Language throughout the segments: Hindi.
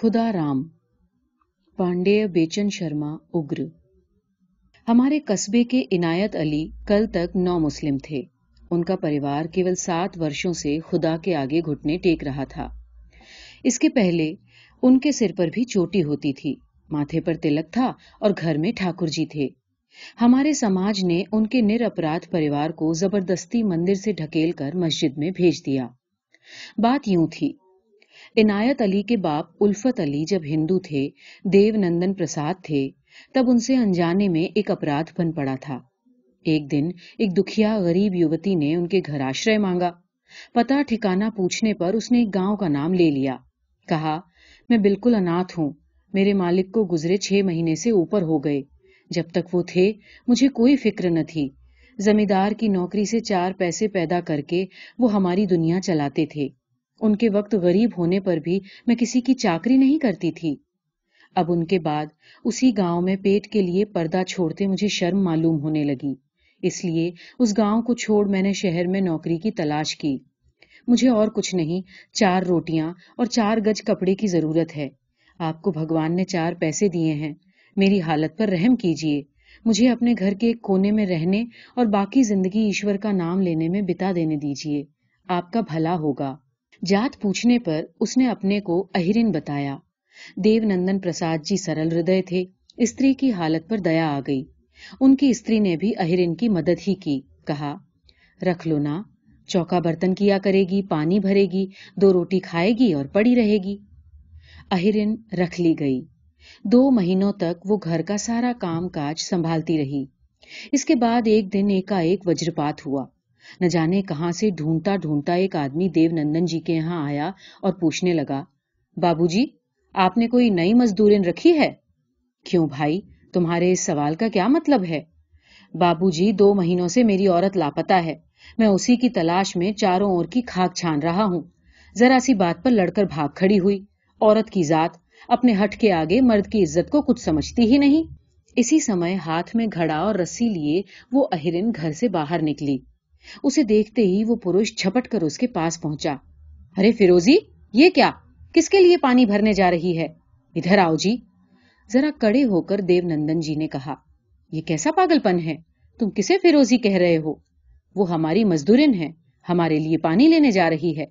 खुदा राम पांडेय बेचन शर्मा उग्र हमारे कस्बे के इनायत अली कल तक नौ मुस्लिम थे उनका परिवार केवल सात वर्षों से खुदा के आगे घुटने टेक रहा था इसके पहले उनके सिर पर भी चोटी होती थी माथे पर तिलक था और घर में ठाकुर जी थे हमारे समाज ने उनके निरअपराध परिवार को जबरदस्ती मंदिर से ढकेल कर मस्जिद में भेज दिया बात यूं थी इनायत अली के बाप उल्फत अली जब हिंदू थे देवनंदन प्रसाद थे तब उनसे अनजाने में एक अपराध बन पड़ा था एक दिन एक दुखिया गरीब युवती ने उनके घर आश्रय मांगा पता ठिकाना पूछने पर उसने एक गांव का नाम ले लिया कहा मैं बिल्कुल अनाथ हूं मेरे मालिक को गुजरे छह महीने से ऊपर हो गए जब तक वो थे मुझे कोई फिक्र न थी जमींदार की नौकरी से चार पैसे पैदा करके वो हमारी दुनिया चलाते थे उनके वक्त गरीब होने पर भी मैं किसी की चाकरी नहीं करती थी अब उनके बाद उसी गांव में पेट के लिए पर्दा छोड़ते मुझे शर्म मालूम होने लगी इसलिए उस गांव को छोड़ मैंने शहर में नौकरी की तलाश की मुझे और कुछ नहीं चार रोटियां और चार गज कपड़े की जरूरत है आपको भगवान ने चार पैसे दिए हैं मेरी हालत पर रहम कीजिए मुझे अपने घर के एक कोने में रहने और बाकी जिंदगी ईश्वर का नाम लेने में बिता देने दीजिए आपका भला होगा जात पूछने पर उसने अपने को अहिरिन बताया देवनंदन प्रसाद जी सरल हृदय थे स्त्री की हालत पर दया आ गई उनकी स्त्री ने भी अहिरिन की मदद ही की कहा रख लो ना चौका बर्तन किया करेगी पानी भरेगी दो रोटी खाएगी और पड़ी रहेगी अहिरिन रख ली गई दो महीनों तक वो घर का सारा काम काज संभालती रही इसके बाद एक दिन एकाएक वज्रपात हुआ न जाने कहाँ से ढूंढता ढूंढता एक आदमी देवनंदन जी के यहाँ आया और पूछने लगा बाबूजी, आपने कोई नई मजदूरिन रखी है क्यों भाई तुम्हारे इस सवाल का क्या मतलब है बाबूजी, दो महीनों से मेरी औरत लापता है मैं उसी की तलाश में चारों ओर की खाक छान रहा हूँ जरा सी बात पर लड़कर भाग खड़ी हुई औरत की जात अपने हट के आगे मर्द की इज्जत को कुछ समझती ही नहीं इसी समय हाथ में घड़ा और रस्सी लिए वो अहिरिन घर से बाहर निकली उसे देखते ही वो पुरुष झपट कर उसके पास पहुंचा अरे फिरोजी ये क्या किसके लिए पानी भरने जा रही है इधर आओ जी जरा कड़े होकर देवनंदन जी ने कहा यह कैसा पागलपन है तुम किसे फिरोजी कह रहे हो वो हमारी मजदूरिन है हमारे लिए पानी लेने जा रही है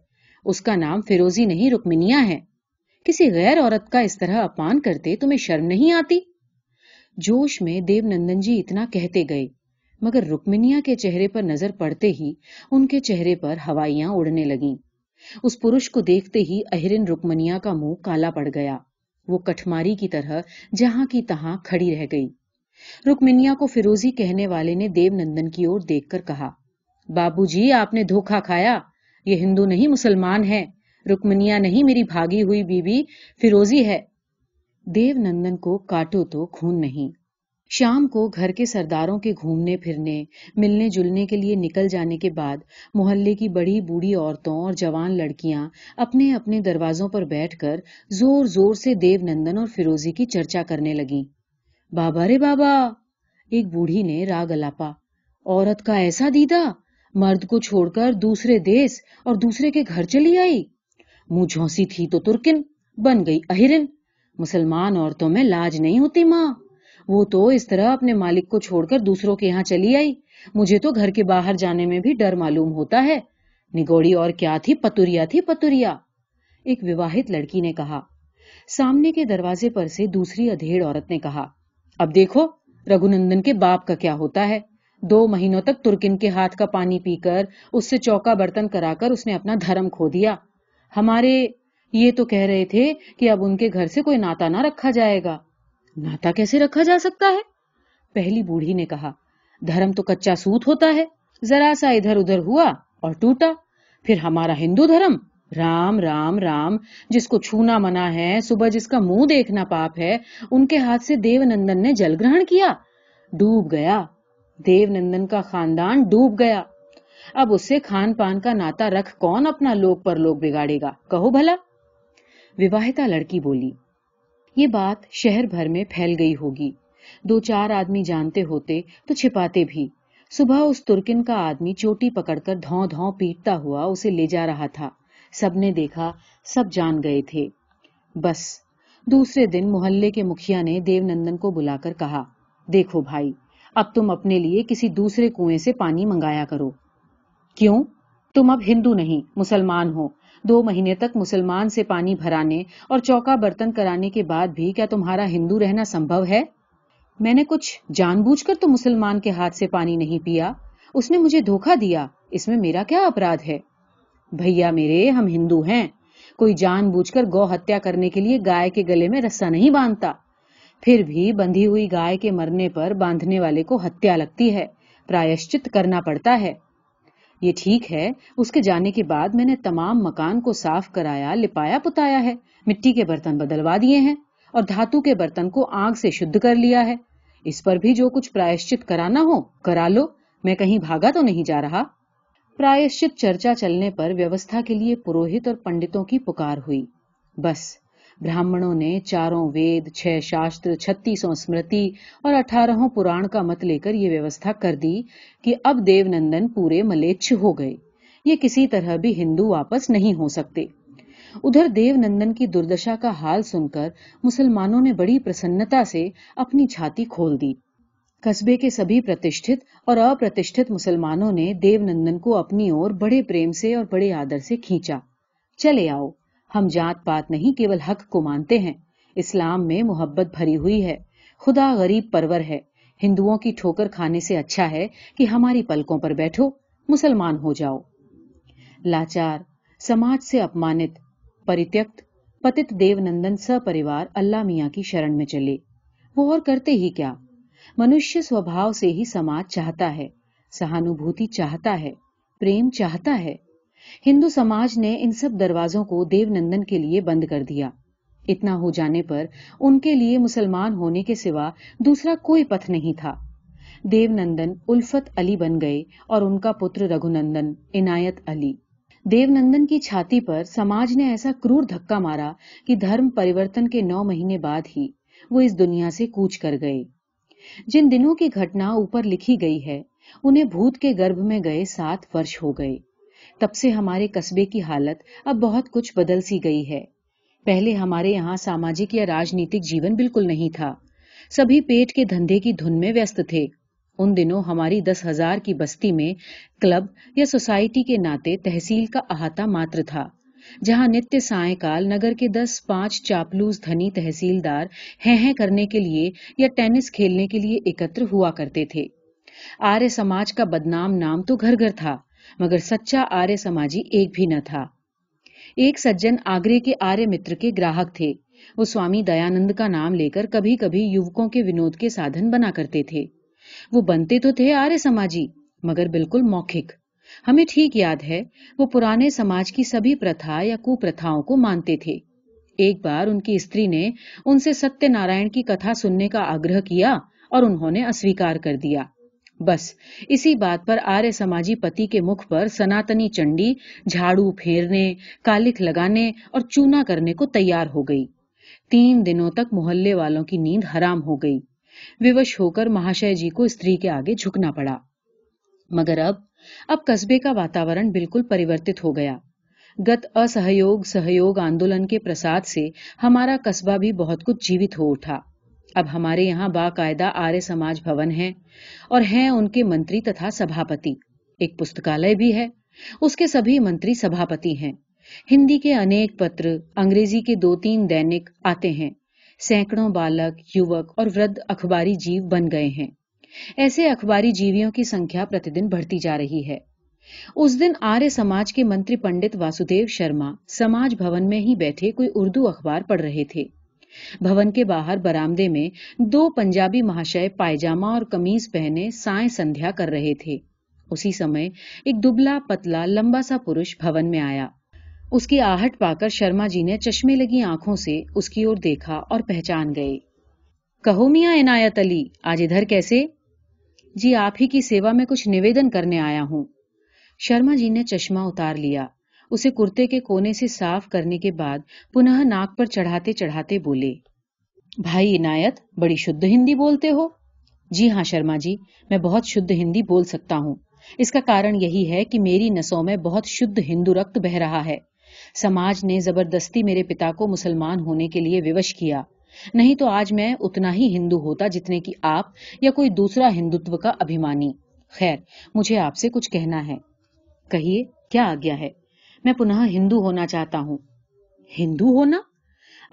उसका नाम फिरोजी नहीं रुक्मिनिया है किसी गैर औरत का इस तरह अपमान करते तुम्हें शर्म नहीं आती जोश में देवनंदन जी इतना कहते गए मगर रुक्मिनिया के चेहरे पर नजर पड़ते ही उनके चेहरे पर हवाइया उड़ने लगी उस पुरुष को देखते ही अहिरिन रुक्मनिया का मुंह काला पड़ गया वो कठमारी की तरह जहां की तहां खड़ी रह गई रुक्मिनिया को फिरोजी कहने वाले ने देवनंदन की ओर देखकर कहा बाबूजी आपने धोखा खाया ये हिंदू नहीं मुसलमान है रुक्मिनिया नहीं मेरी भागी हुई बीबी फिरोजी है देवनंदन को काटो तो खून नहीं शाम को घर के सरदारों के घूमने फिरने मिलने जुलने के लिए निकल जाने के बाद मोहल्ले की बड़ी बूढ़ी औरतों और जवान लड़कियां अपने अपने दरवाजों पर बैठकर जोर जोर से देवनंदन और फिरोजी की चर्चा करने लगी बाबा रे बाबा एक बूढ़ी ने राग अलापा औरत का ऐसा दीदा मर्द को छोड़कर दूसरे देश और दूसरे के घर चली आई मुंह झोंसी थी तो तुर्किन बन गई अहिरन मुसलमान औरतों में लाज नहीं होती माँ वो तो इस तरह अपने मालिक को छोड़कर दूसरों के यहाँ चली आई मुझे तो घर के बाहर जाने में भी डर मालूम होता है निगोड़ी और क्या थी पतुरिया थी पतुरिया एक विवाहित लड़की ने कहा सामने के दरवाजे पर से दूसरी अधेड़ औरत ने कहा अब देखो रघुनंदन के बाप का क्या होता है दो महीनों तक तुर्किन के हाथ का पानी पीकर उससे चौका बर्तन कराकर उसने अपना धर्म खो दिया हमारे ये तो कह रहे थे कि अब उनके घर से कोई नाता ना रखा जाएगा नाता कैसे रखा जा सकता है पहली बूढ़ी ने कहा धर्म तो कच्चा सूत होता है जरा सा इधर उधर हुआ और टूटा फिर हमारा हिंदू धर्म राम राम राम जिसको छूना मना है सुबह जिसका मुंह देखना पाप है उनके हाथ से देवनंदन ने जल ग्रहण किया डूब गया देवनंदन का खानदान डूब गया अब उससे खान पान का नाता रख कौन अपना लोक पर लोग बिगाड़ेगा कहो भला विवाहिता लड़की बोली ये बात शहर भर में फैल गई होगी दो चार आदमी जानते होते तो छिपाते भी सुबह उस तुर्किन का आदमी चोटी पकड़कर धौ धौ पीटता हुआ उसे ले जा रहा था सबने देखा सब जान गए थे बस दूसरे दिन मोहल्ले के मुखिया ने देवनंदन को बुलाकर कहा देखो भाई अब तुम अपने लिए किसी दूसरे कुएं से पानी मंगाया करो क्यों तुम अब हिंदू नहीं मुसलमान हो दो महीने तक मुसलमान से पानी भराने और चौका बर्तन कराने के बाद भी क्या तुम्हारा हिंदू रहना संभव है मैंने कुछ जानबूझकर तो मुसलमान के हाथ से पानी नहीं पिया उसने मुझे धोखा दिया इसमें मेरा क्या अपराध है भैया मेरे हम हिंदू हैं कोई जान कर गौ हत्या करने के लिए गाय के गले में रस्सा नहीं बांधता फिर भी बंधी हुई गाय के मरने पर बांधने वाले को हत्या लगती है प्रायश्चित करना पड़ता है ये ठीक है उसके जाने के बाद मैंने तमाम मकान को साफ कराया लिपाया पुताया है मिट्टी के बर्तन बदलवा दिए हैं और धातु के बर्तन को आग से शुद्ध कर लिया है इस पर भी जो कुछ प्रायश्चित कराना हो करा लो मैं कहीं भागा तो नहीं जा रहा प्रायश्चित चर्चा चलने पर व्यवस्था के लिए पुरोहित और पंडितों की पुकार हुई बस ब्राह्मणों ने चारों वेद छह शास्त्र छत्तीसों स्मृति और अठारहों पुराण का मत लेकर ये व्यवस्था कर दी कि अब देवनंदन पूरे मलेच्छ हो गए ये किसी तरह भी हिंदू वापस नहीं हो सकते उधर देवनंदन की दुर्दशा का हाल सुनकर मुसलमानों ने बड़ी प्रसन्नता से अपनी छाती खोल दी कस्बे के सभी प्रतिष्ठित और अप्रतिष्ठित मुसलमानों ने देवनंदन को अपनी ओर बड़े प्रेम से और बड़े आदर से खींचा चले आओ हम जात पात नहीं केवल हक को मानते हैं इस्लाम में मोहब्बत भरी हुई है खुदा गरीब परवर है हिंदुओं की ठोकर खाने से अच्छा है कि हमारी पलकों पर बैठो मुसलमान हो जाओ लाचार समाज से अपमानित परित्यक्त पतित देवनंदन सपरिवार अल्लाह मियाँ की शरण में चले वो और करते ही क्या मनुष्य स्वभाव से ही समाज चाहता है सहानुभूति चाहता है प्रेम चाहता है हिंदू समाज ने इन सब दरवाजों को देवनंदन के लिए बंद कर दिया इतना हो जाने पर उनके लिए मुसलमान होने के सिवा दूसरा कोई पथ नहीं था देवनंदन उल्फत अली बन गए और उनका पुत्र रघुनंदन इनायत अली देवनंदन की छाती पर समाज ने ऐसा क्रूर धक्का मारा कि धर्म परिवर्तन के नौ महीने बाद ही वो इस दुनिया से कूच कर गए जिन दिनों की घटना ऊपर लिखी गई है उन्हें भूत के गर्भ में गए सात वर्ष हो गए तब से हमारे कस्बे की हालत अब बहुत कुछ बदल सी गई है पहले हमारे यहाँ सामाजिक या राजनीतिक जीवन बिल्कुल नहीं था सभी पेट के धंधे की धुन में व्यस्त थे उन दिनों हमारी दस हजार की बस्ती में क्लब या सोसाइटी के नाते तहसील का अहाता मात्र था जहां नित्य सायकाल नगर के दस पांच चापलूस धनी तहसीलदार है हैं करने के लिए या टेनिस खेलने के लिए एकत्र हुआ करते थे आर्य समाज का बदनाम नाम तो घर घर था मगर सच्चा आर्य समाजी एक भी न था एक सज्जन आगरे के आर्य मित्र के ग्राहक थे वो स्वामी दयानंद का नाम लेकर कभी कभी युवकों के विनोद के साधन बना करते थे वो बनते तो थे आर्य समाजी मगर बिल्कुल मौखिक हमें ठीक याद है वो पुराने समाज की सभी प्रथा या कुप्रथाओं को मानते थे एक बार उनकी स्त्री ने उनसे सत्यनारायण की कथा सुनने का आग्रह किया और उन्होंने अस्वीकार कर दिया बस इसी बात पर आर्य समाजी पति के मुख पर सनातनी चंडी झाड़ू फेरने कालिक लगाने और चूना करने को तैयार हो गई तीन दिनों तक मोहल्ले वालों की नींद हराम हो गई विवश होकर महाशय जी को स्त्री के आगे झुकना पड़ा मगर अब अब कस्बे का वातावरण बिल्कुल परिवर्तित हो गया गत असहयोग सहयोग आंदोलन के प्रसाद से हमारा कस्बा भी बहुत कुछ जीवित हो उठा अब हमारे यहाँ बाकायदा आर्य समाज भवन है और हैं उनके मंत्री तथा सभापति एक पुस्तकालय भी है उसके सभी मंत्री सभापति हैं हिंदी के अनेक पत्र अंग्रेजी के दो तीन दैनिक आते हैं सैकड़ों बालक युवक और वृद्ध अखबारी जीव बन गए हैं ऐसे अखबारी जीवियों की संख्या प्रतिदिन बढ़ती जा रही है उस दिन आर्य समाज के मंत्री पंडित वासुदेव शर्मा समाज भवन में ही बैठे कोई उर्दू अखबार पढ़ रहे थे भवन के बाहर बरामदे में दो पंजाबी महाशय पायजामा और कमीज पहने साय संध्या कर रहे थे उसी समय एक दुबला पतला लंबा सा पुरुष भवन में आया उसकी आहट पाकर शर्मा जी ने चश्मे लगी आंखों से उसकी ओर देखा और पहचान गए कहो मिया इनायत अली आज इधर कैसे जी आप ही की सेवा में कुछ निवेदन करने आया हूं शर्मा जी ने चश्मा उतार लिया उसे कुर्ते के कोने से साफ करने के बाद पुनः नाक पर चढ़ाते चढ़ाते बोले भाई इनायत बड़ी शुद्ध हिंदी बोलते हो जी हाँ शर्मा जी मैं बहुत शुद्ध हिंदी बोल सकता हूँ इसका कारण यही है कि मेरी नसों में बहुत शुद्ध हिंदू रक्त बह रहा है समाज ने जबरदस्ती मेरे पिता को मुसलमान होने के लिए विवश किया नहीं तो आज मैं उतना ही हिंदू होता जितने की आप या कोई दूसरा हिंदुत्व का अभिमानी खैर मुझे आपसे कुछ कहना है कहिए क्या आज्ञा है मैं पुनः हिंदू होना चाहता हूं हिंदू होना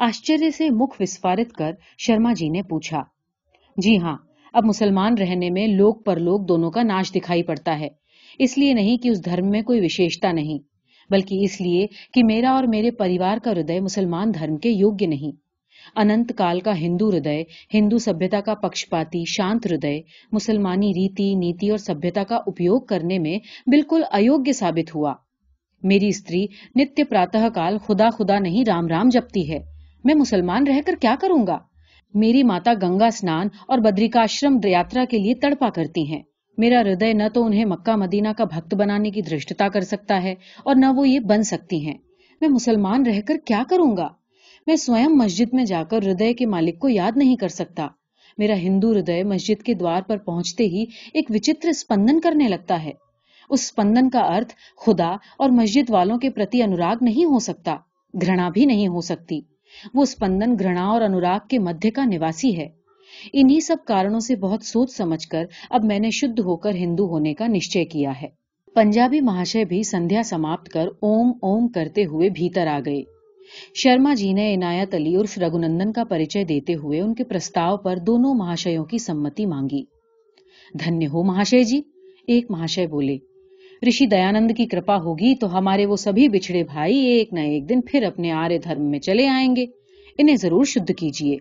आश्चर्य से मुख विस्फारित कर शर्मा जी ने पूछा जी हाँ अब मुसलमान रहने में लोक परलोक दोनों का नाश दिखाई पड़ता है इसलिए नहीं कि उस धर्म में कोई विशेषता नहीं बल्कि इसलिए कि मेरा और मेरे परिवार का हृदय मुसलमान धर्म के योग्य नहीं अनंत काल का हिंदू हृदय हिंदू सभ्यता का पक्षपाती शांत हृदय मुसलमानी रीति नीति और सभ्यता का उपयोग करने में बिल्कुल अयोग्य साबित हुआ मेरी स्त्री नित्य प्रातः काल खुदा खुदा नहीं राम राम जपती है मैं मुसलमान रहकर क्या करूंगा मेरी माता गंगा स्नान और बद्रिकाश्रम यात्रा के लिए तड़पा करती हैं मेरा हृदय न तो उन्हें मक्का मदीना का भक्त बनाने की दृष्टता कर सकता है और न वो ये बन सकती हैं मैं मुसलमान रहकर क्या करूंगा मैं स्वयं मस्जिद में जाकर हृदय के मालिक को याद नहीं कर सकता मेरा हिंदू हृदय मस्जिद के द्वार पर पहुंचते ही एक विचित्र स्पंदन करने लगता है उस स्पंदन का अर्थ खुदा और मस्जिद वालों के प्रति अनुराग नहीं हो सकता घृणा भी नहीं हो सकती वो स्पंदन घृणा और अनुराग के मध्य का निवासी है इन्हीं सब कारणों से बहुत सोच समझकर अब मैंने शुद्ध होकर हिंदू होने का निश्चय किया है पंजाबी महाशय भी संध्या समाप्त कर ओम ओम करते हुए भीतर आ गए शर्मा जी ने इनायत अली उर्फ रघुनंदन का परिचय देते हुए उनके प्रस्ताव पर दोनों महाशयों की सम्मति मांगी धन्य हो महाशय जी एक महाशय बोले ऋषि दयानंद की कृपा होगी तो हमारे वो सभी बिछड़े भाई एक न एक दिन फिर अपने आर्य धर्म में चले आएंगे इन्हें जरूर शुद्ध कीजिए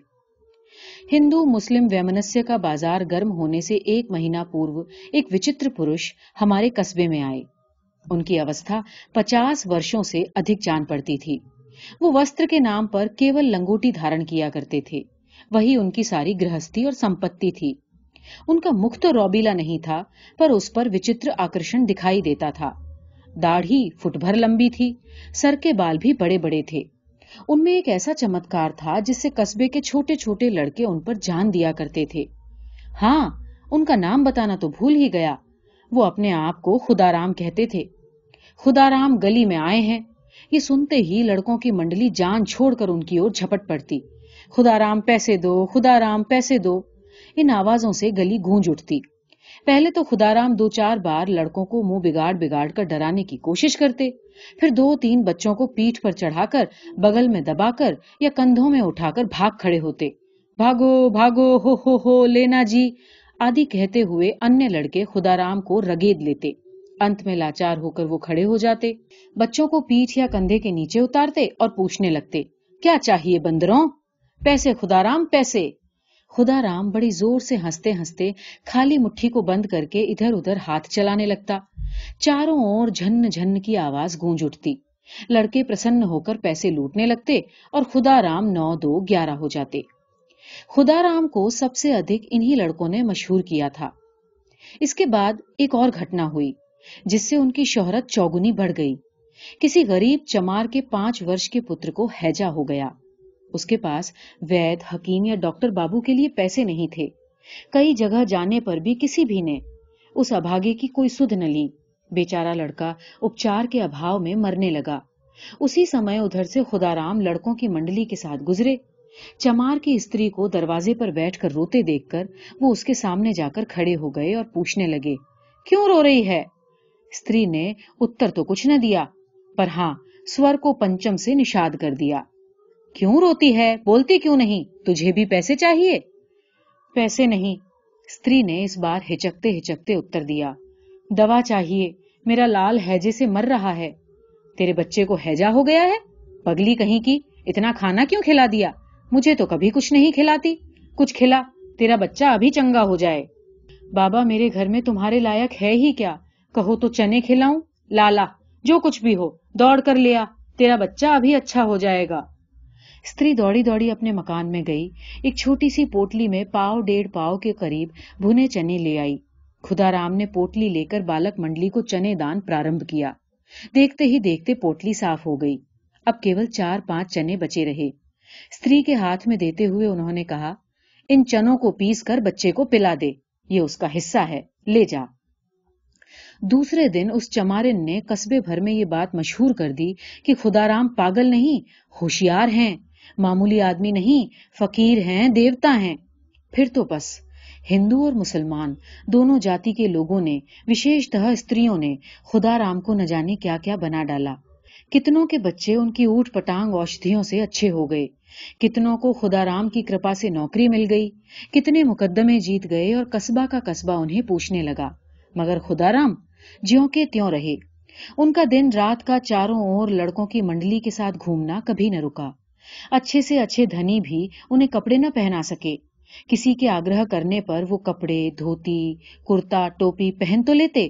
हिंदू मुस्लिम वैमनस्य का बाजार गर्म होने से एक महीना पूर्व एक विचित्र पुरुष हमारे कस्बे में आए उनकी अवस्था पचास वर्षों से अधिक जान पड़ती थी वो वस्त्र के नाम पर केवल लंगोटी धारण किया करते थे वही उनकी सारी गृहस्थी और संपत्ति थी उनका मुख तो रोबीला नहीं था पर उस पर विचित्र आकर्षण दिखाई देता था दाढ़ी फुट लंबी थी सर के बाल भी बड़े बड़े थे उनमें एक ऐसा चमत्कार था जिससे कस्बे के छोटे छोटे लड़के उन पर जान दिया करते थे हाँ उनका नाम बताना तो भूल ही गया वो अपने आप को खुदाराम कहते थे खुदाराम गली में आए हैं ये सुनते ही लड़कों की मंडली जान छोड़कर उनकी ओर झपट पड़ती खुदाराम पैसे दो खुदाराम पैसे दो इन आवाजों से गली गूंज उठती पहले तो खुदाराम दो चार बार लड़कों को मुंह बिगाड़ बिगाड़ कर डराने की कोशिश करते फिर दो तीन बच्चों को पीठ पर चढ़ाकर बगल में दबाकर या कंधों में उठाकर भाग खड़े होते भागो भागो हो हो हो लेना जी आदि कहते हुए अन्य लड़के खुदाराम को रगेद लेते अंत में लाचार होकर वो खड़े हो जाते बच्चों को पीठ या कंधे के नीचे उतारते और पूछने लगते क्या चाहिए बंदरों पैसे खुदाराम पैसे खुदा राम बड़ी जोर से हंसते हंसते खाली मुट्ठी को बंद करके इधर उधर हाथ चलाने लगता चारों ओर झन्न झन्न की आवाज गूंज उठती लड़के प्रसन्न होकर पैसे लूटने लगते और खुदा राम नौ दो ग्यारह हो जाते खुदा राम को सबसे अधिक इन्हीं लड़कों ने मशहूर किया था इसके बाद एक और घटना हुई जिससे उनकी शोहरत चौगुनी बढ़ गई किसी गरीब चमार के पांच वर्ष के पुत्र को हैजा हो गया उसके पास वैद हकीम या डॉक्टर बाबू के लिए पैसे नहीं थे कई जगह जाने पर भी किसी भी ने उस अभागे की कोई सुध न ली बेचारा लड़का उपचार के अभाव में मरने लगा उसी समय उधर से खुदाराम लड़कों की मंडली के साथ गुजरे चमार की स्त्री को दरवाजे पर बैठकर रोते देखकर वो उसके सामने जाकर खड़े हो गए और पूछने लगे क्यों रो रही है स्त्री ने उत्तर तो कुछ न दिया पर हाँ स्वर को पंचम से निषाद कर दिया क्यों रोती है बोलती क्यों नहीं तुझे भी पैसे चाहिए पैसे नहीं स्त्री ने इस बार हिचकते हिचकते उत्तर दिया दवा चाहिए मेरा लाल हैजे से मर रहा है तेरे बच्चे को हैजा हो गया है पगली कहीं की इतना खाना क्यों खिला दिया मुझे तो कभी कुछ नहीं खिलाती कुछ खिला तेरा बच्चा अभी चंगा हो जाए बाबा मेरे घर में तुम्हारे लायक है ही क्या कहो तो चने खिलाऊं लाला जो कुछ भी हो दौड़ कर लिया तेरा बच्चा अभी अच्छा हो जाएगा स्त्री दौड़ी दौड़ी अपने मकान में गई एक छोटी सी पोटली में पाव डेढ़ पाव के करीब भुने चने ले आई खुदा राम ने पोटली लेकर बालक मंडली को चने दान प्रारंभ किया देखते ही देखते पोटली साफ हो गई अब केवल चार पांच चने बचे रहे स्त्री के हाथ में देते हुए उन्होंने कहा इन चनों को पीस कर बच्चे को पिला दे ये उसका हिस्सा है ले जा दूसरे दिन उस चमारिन ने कस्बे भर में ये बात मशहूर कर दी कि खुदाराम पागल नहीं होशियार हैं मामूली आदमी नहीं फकीर हैं देवता हैं फिर तो बस हिंदू और मुसलमान दोनों जाति के लोगों ने विशेषतः स्त्रियों ने राम को न जाने क्या क्या बना डाला कितनों के बच्चे उनकी ऊट पटांग औषधियों से अच्छे हो गए कितनों को खुदा राम की कृपा से नौकरी मिल गई कितने मुकदमे जीत गए और कस्बा का कस्बा उन्हें पूछने लगा मगर खुदाराम ज्यों के त्यों रहे उनका दिन रात का चारों ओर लड़कों की मंडली के साथ घूमना कभी न रुका अच्छे से अच्छे धनी भी उन्हें कपड़े न पहना सके किसी के आग्रह करने पर वो कपड़े धोती कुर्ता टोपी पहन तो लेते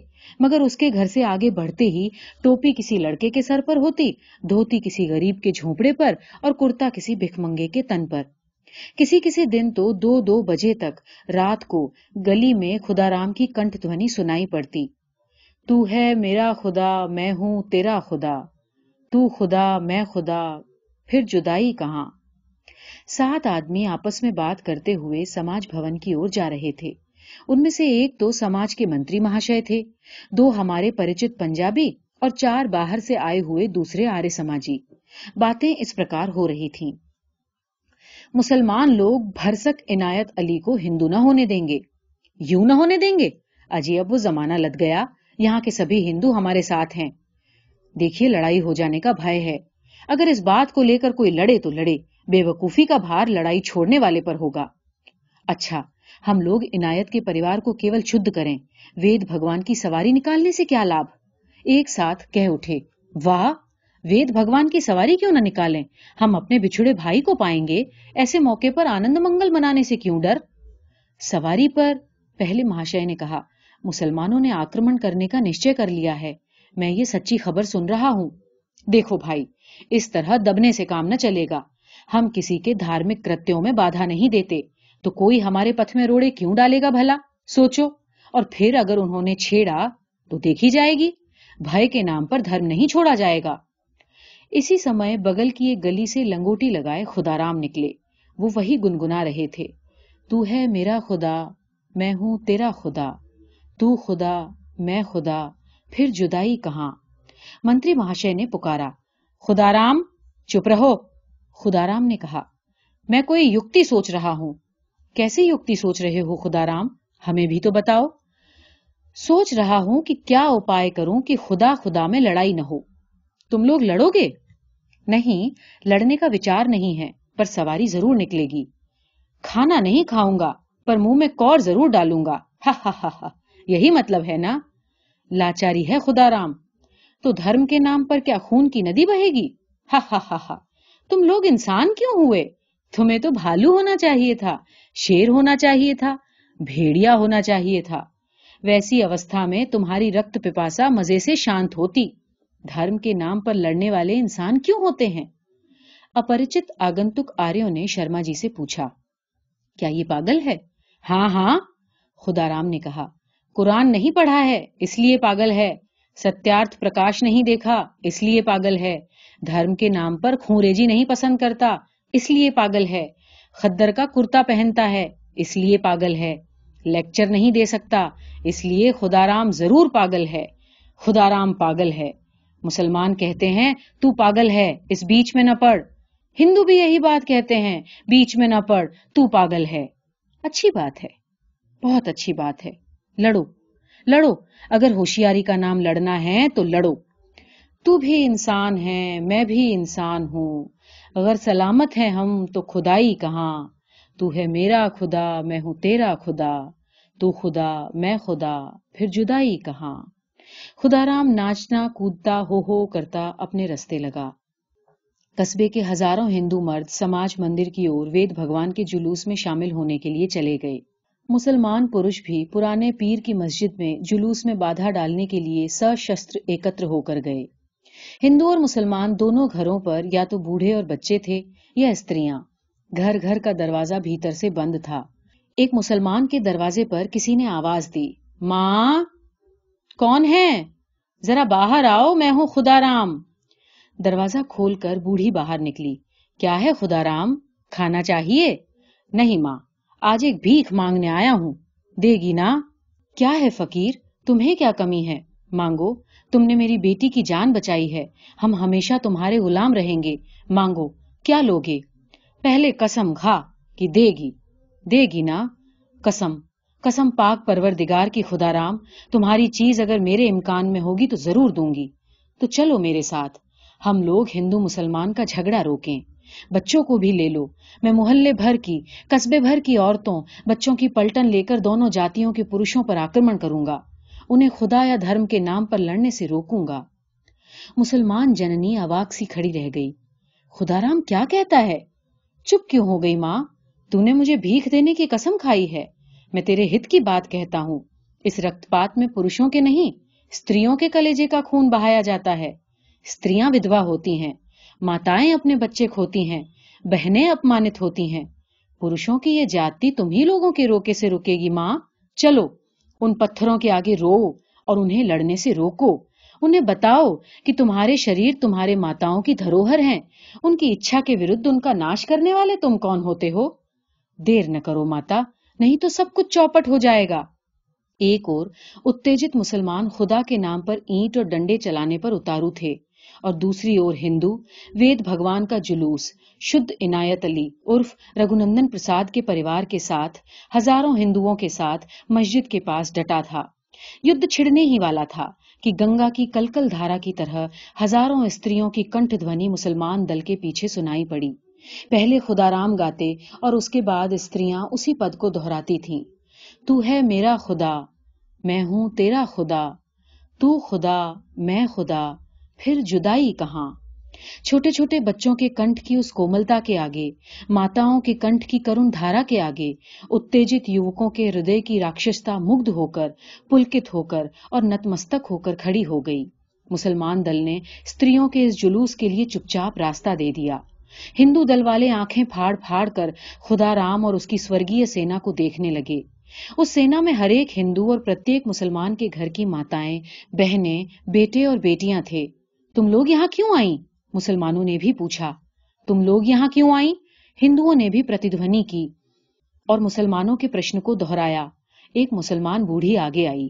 मगर उसके घर से आगे बढ़ते ही टोपी किसी लड़के के सर पर होती धोती किसी गरीब के झोपड़े पर और कुर्ता किसी भिखमंगे के तन पर किसी किसी दिन तो दो दो बजे तक रात को गली में खुदाराम की कंठ ध्वनि सुनाई पड़ती तू है मेरा खुदा मैं हूँ तेरा खुदा तू खुदा मैं खुदा फिर जुदाई कहा सात आदमी आपस में बात करते हुए समाज भवन की ओर जा रहे थे उनमें से एक तो समाज के मंत्री महाशय थे दो हमारे परिचित पंजाबी और चार बाहर से आए हुए दूसरे आर्य समाजी बातें इस प्रकार हो रही थी मुसलमान लोग भरसक इनायत अली को हिंदू न होने देंगे यू न होने देंगे अजी अब वो जमाना लद गया यहाँ के सभी हिंदू हमारे साथ हैं देखिए लड़ाई हो जाने का भय है अगर इस बात को लेकर कोई लड़े तो लड़े बेवकूफी का भार लड़ाई छोड़ने वाले पर होगा अच्छा हम लोग इनायत के परिवार को केवल शुद्ध करें वेद भगवान की सवारी निकालने से क्या लाभ एक साथ कह उठे वाह वेद भगवान की सवारी क्यों न निकालें हम अपने बिछुड़े भाई को पाएंगे ऐसे मौके पर आनंद मंगल मनाने से क्यों डर सवारी पर पहले महाशय ने कहा मुसलमानों ने आक्रमण करने का निश्चय कर लिया है मैं ये सच्ची खबर सुन रहा हूँ देखो भाई इस तरह दबने से काम न चलेगा हम किसी के धार्मिक कृत्यों में बाधा नहीं देते तो कोई हमारे पथ में रोड़े क्यों डालेगा भला सोचो और फिर अगर उन्होंने छेड़ा तो देखी जाएगी भय के नाम पर धर्म नहीं छोड़ा जाएगा इसी समय बगल की एक गली से लंगोटी लगाए खुदाराम निकले वो वही गुनगुना रहे थे तू है मेरा खुदा मैं हूं तेरा खुदा तू खुदा मैं खुदा फिर जुदाई कहाँ मंत्री महाशय ने पुकारा खुदाराम चुप रहो खुदाराम ने कहा मैं कोई युक्ति सोच रहा हूं कैसी युक्ति सोच रहे हो खुदाराम हमें भी तो बताओ सोच रहा हूं कि क्या उपाय करूं कि खुदा खुदा में लड़ाई न हो तुम लोग लड़ोगे नहीं लड़ने का विचार नहीं है पर सवारी जरूर निकलेगी खाना नहीं खाऊंगा पर मुंह में कौर जरूर डालूंगा हा हा हा हा यही मतलब है ना लाचारी है खुदाराम तो धर्म के नाम पर क्या खून की नदी बहेगी हा हा हा हा तुम लोग इंसान क्यों हुए तुम्हें तो भालू होना चाहिए था शेर होना चाहिए था भेड़िया होना चाहिए था वैसी अवस्था में तुम्हारी रक्त पिपासा मजे से शांत होती धर्म के नाम पर लड़ने वाले इंसान क्यों होते हैं अपरिचित आगंतुक आर्यो ने शर्मा जी से पूछा क्या ये पागल है हाँ हाँ खुदाराम ने कहा कुरान नहीं पढ़ा है इसलिए पागल है सत्यार्थ प्रकाश नहीं देखा इसलिए पागल है धर्म के नाम पर खूरेजी नहीं पसंद करता इसलिए पागल है खद्दर का कुर्ता पहनता है इसलिए पागल है लेक्चर नहीं दे सकता इसलिए खुदाराम जरूर पागल है खुदाराम पागल है मुसलमान कहते हैं तू पागल है इस बीच में न पढ़ हिंदू भी यही बात कहते हैं बीच में न पढ़ तू पागल है अच्छी बात है बहुत अच्छी बात है लड़ो लड़ो अगर होशियारी का नाम लड़ना है तो लड़ो तू भी इंसान है मैं भी इंसान हूं अगर सलामत है हम तो खुदाई कहा तू है मेरा खुदा मैं हूं तेरा खुदा तू खुदा मैं खुदा फिर जुदाई कहा खुदा राम नाचना कूदता हो हो करता अपने रस्ते लगा कस्बे के हजारों हिंदू मर्द समाज मंदिर की ओर वेद भगवान के जुलूस में शामिल होने के लिए चले गए मुसलमान पुरुष भी पुराने पीर की मस्जिद में जुलूस में बाधा डालने के लिए सशस्त्र एकत्र होकर गए हिंदू और मुसलमान दोनों घरों पर या तो बूढ़े और बच्चे थे या स्त्रियां घर घर का दरवाजा भीतर से बंद था एक मुसलमान के दरवाजे पर किसी ने आवाज दी मां कौन है जरा बाहर आओ मैं हूं राम दरवाजा खोलकर बूढ़ी बाहर निकली क्या है खुदा राम खाना चाहिए नहीं माँ आज एक भीख मांगने आया हूँ देगी ना क्या है फकीर तुम्हें क्या कमी है मांगो तुमने मेरी बेटी की जान बचाई है हम हमेशा तुम्हारे गुलाम रहेंगे मांगो क्या लोगे पहले कसम खा कि देगी देगी ना कसम कसम पाक परवर दिगार की खुदा राम तुम्हारी चीज अगर मेरे इम्कान में होगी तो जरूर दूंगी तो चलो मेरे साथ हम लोग हिंदू मुसलमान का झगड़ा रोकें बच्चों को भी ले लो मैं मोहल्ले भर की कस्बे भर की औरतों बच्चों की पलटन लेकर दोनों जातियों के पुरुषों पर आक्रमण करूंगा उन्हें खुदा या धर्म के नाम पर लड़ने से रोकूंगा मुसलमान जननी अवाक सी खड़ी रह गई खुदाराम क्या कहता है चुप क्यों हो गई माँ तूने मुझे भीख देने की कसम खाई है मैं तेरे हित की बात कहता हूँ इस रक्तपात में पुरुषों के नहीं स्त्रियों के कलेजे का खून बहाया जाता है स्त्रियां विधवा होती हैं माताएं अपने बच्चे खोती हैं बहनें अपमानित होती हैं पुरुषों की ये जाति तुम ही लोगों के रोके से रुकेगी माँ चलो उन पत्थरों के आगे रो और उन्हें लड़ने से रोको उन्हें बताओ कि तुम्हारे शरीर तुम्हारे माताओं की धरोहर हैं उनकी इच्छा के विरुद्ध उनका नाश करने वाले तुम कौन होते हो देर न करो माता नहीं तो सब कुछ चौपट हो जाएगा एक और उत्तेजित मुसलमान खुदा के नाम पर ईंट और डंडे चलाने पर उतारू थे और दूसरी ओर हिंदू वेद भगवान का जुलूस शुद्ध इनायत अली उर्फ रघुनंदन प्रसाद के परिवार के साथ हजारों हिंदुओं के साथ मस्जिद के पास डटा था युद्ध छिड़ने ही वाला था कि गंगा की कलकल धारा की तरह हजारों स्त्रियों की कंठ ध्वनि मुसलमान दल के पीछे सुनाई पड़ी पहले खुदा राम गाते और उसके बाद स्त्रियां उसी पद को दोहराती थीं तू है मेरा खुदा मैं हूं तेरा खुदा तू खुदा मैं खुदा फिर जुदाई कहा छोटे छोटे बच्चों के कंठ की उस कोमलता के आगे माताओं के कंठ की करुण धारा के आगे उत्तेजित युवकों के हृदय की राक्षसता मुग्ध होकर पुलकित होकर और नतमस्तक होकर खड़ी हो गई मुसलमान दल ने स्त्रियों के इस जुलूस के लिए चुपचाप रास्ता दे दिया हिंदू दल वाले आंखें फाड़ फाड़ कर खुदा राम और उसकी स्वर्गीय सेना को देखने लगे उस सेना में हरेक हिंदू और प्रत्येक मुसलमान के घर की माताएं बहनें बेटे और बेटियां थे तुम लोग यहाँ क्यों आई मुसलमानों ने भी पूछा तुम लोग यहाँ क्यों आई हिंदुओं ने भी प्रतिध्वनि की और मुसलमानों के प्रश्न को दोहराया एक मुसलमान बूढ़ी आगे आई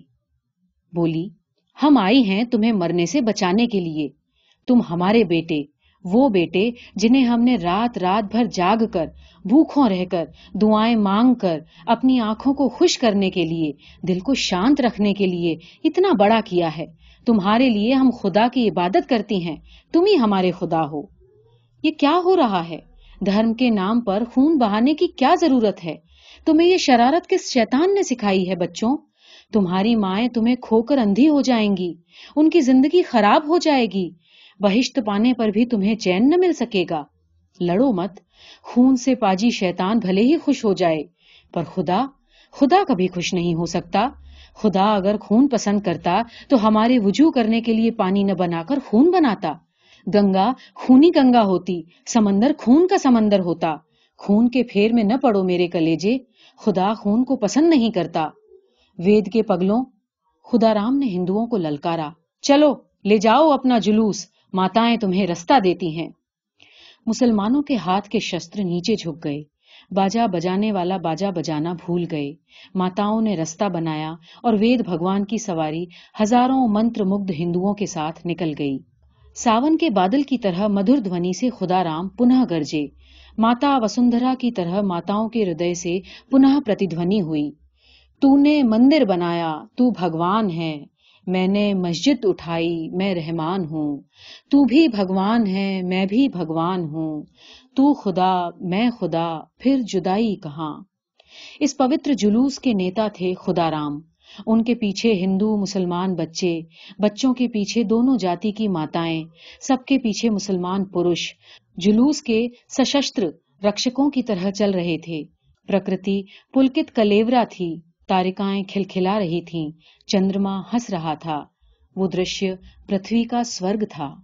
बोली हम आई हैं तुम्हें मरने से बचाने के लिए तुम हमारे बेटे वो बेटे जिन्हें हमने रात रात भर जाग कर भूखों रहकर दुआएं मांग कर अपनी आंखों को खुश करने के लिए दिल को शांत रखने के लिए इतना बड़ा किया है तुम्हारे लिए हम खुदा की इबादत करती हैं तुम ही हमारे खुदा हो ये क्या हो रहा है धर्म के नाम पर खून बहाने की क्या जरूरत है तुम्हें ये शरारत किस शैतान ने सिखाई है बच्चों तुम्हारी माएँ तुम्हें खोकर अंधी हो जाएंगी उनकी जिंदगी खराब हो जाएगी बहिष्ट पाने पर भी तुम्हें चैन न मिल सकेगा लड़ो मत खून से पाजी शैतान भले ही खुश हो जाए पर खुदा खुदा कभी खुश नहीं हो सकता खुदा अगर खून पसंद करता तो हमारे वजू करने के लिए पानी न बनाकर खून बनाता गंगा खूनी गंगा होती समंदर खून का समंदर होता खून के फेर में न पड़ो मेरे कलेजे खुदा खून को पसंद नहीं करता वेद के पगलों खुदा राम ने हिंदुओं को ललकारा चलो ले जाओ अपना जुलूस माताएं तुम्हें रास्ता देती हैं मुसलमानों के हाथ के शस्त्र नीचे झुक गए बाजा बजाने वाला बाजा बजाना भूल गए माताओं ने रास्ता बनाया और वेद भगवान की सवारी हजारों मंत्र मुग्ध हिंदुओं के साथ निकल गई सावन के बादल की तरह मधुर ध्वनि से खुदा राम पुनः गर्जे माता वसुंधरा की तरह माताओं के हृदय से पुनः प्रतिध्वनि हुई तूने मंदिर बनाया तू भगवान है मैंने मस्जिद उठाई मैं रहमान हूँ तू भी भगवान है मैं भी भगवान हूँ तू खुदा मैं खुदा फिर जुदाई कहा इस पवित्र जुलूस के नेता थे खुदाराम उनके पीछे हिंदू मुसलमान बच्चे बच्चों के पीछे दोनों जाति की माताएं सबके पीछे मुसलमान पुरुष जुलूस के सशस्त्र रक्षकों की तरह चल रहे थे प्रकृति पुलकित कलेवरा थी तारिकाएं खिलखिला रही थीं चंद्रमा हंस रहा था वो दृश्य पृथ्वी का स्वर्ग था